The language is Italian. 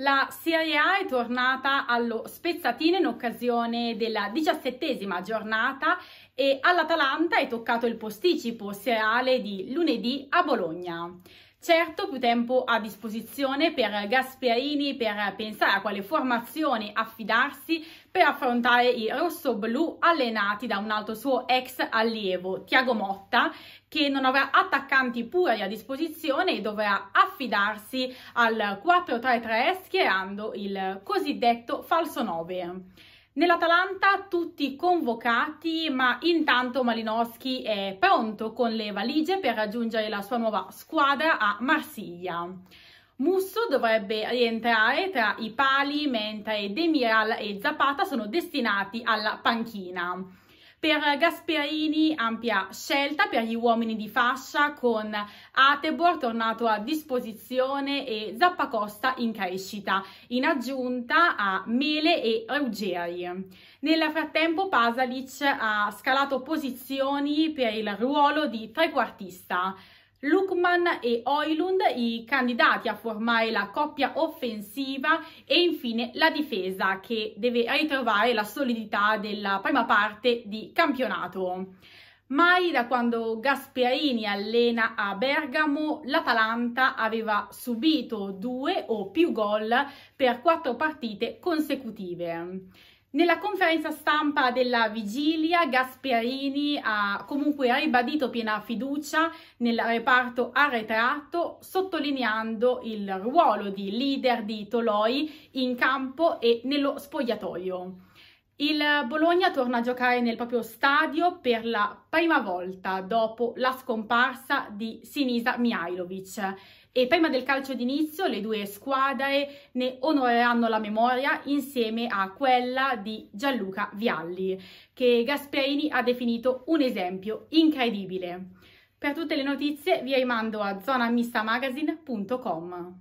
La Serie A è tornata allo spezzatino in occasione della diciassettesima giornata e all'Atalanta è toccato il posticipo serale di lunedì a Bologna. Certo, più tempo a disposizione per Gasperini per pensare a quale formazione affidarsi per affrontare i rossoblù allenati da un altro suo ex allievo, Tiago Motta, che non avrà attaccanti puri a disposizione e dovrà affidarsi al 4-3-3 schierando il cosiddetto falso 9. Nell'Atalanta tutti convocati, ma intanto Malinowski è pronto con le valigie per raggiungere la sua nuova squadra a Marsiglia. Musso dovrebbe rientrare tra i pali, mentre Demiral e Zapata sono destinati alla panchina. Per Gasperini ampia scelta per gli uomini di fascia con Atebor tornato a disposizione e Zappacosta in crescita, in aggiunta a Mele e Ruggeri. Nel frattempo Pasalic ha scalato posizioni per il ruolo di trequartista. Lukman e Oilund i candidati a formare la coppia offensiva e infine la difesa che deve ritrovare la solidità della prima parte di campionato. Mai da quando Gasperini allena a Bergamo l'Atalanta aveva subito due o più gol per quattro partite consecutive. Nella conferenza stampa della vigilia Gasperini ha comunque ribadito piena fiducia nel reparto arretrato, sottolineando il ruolo di leader di Toloi in campo e nello spogliatoio. Il Bologna torna a giocare nel proprio stadio per la prima volta dopo la scomparsa di Sinisa Mihailovic e prima del calcio d'inizio le due squadre ne onoreranno la memoria insieme a quella di Gianluca Vialli che Gasperini ha definito un esempio incredibile. Per tutte le notizie vi rimando a zonamistamagazine.com.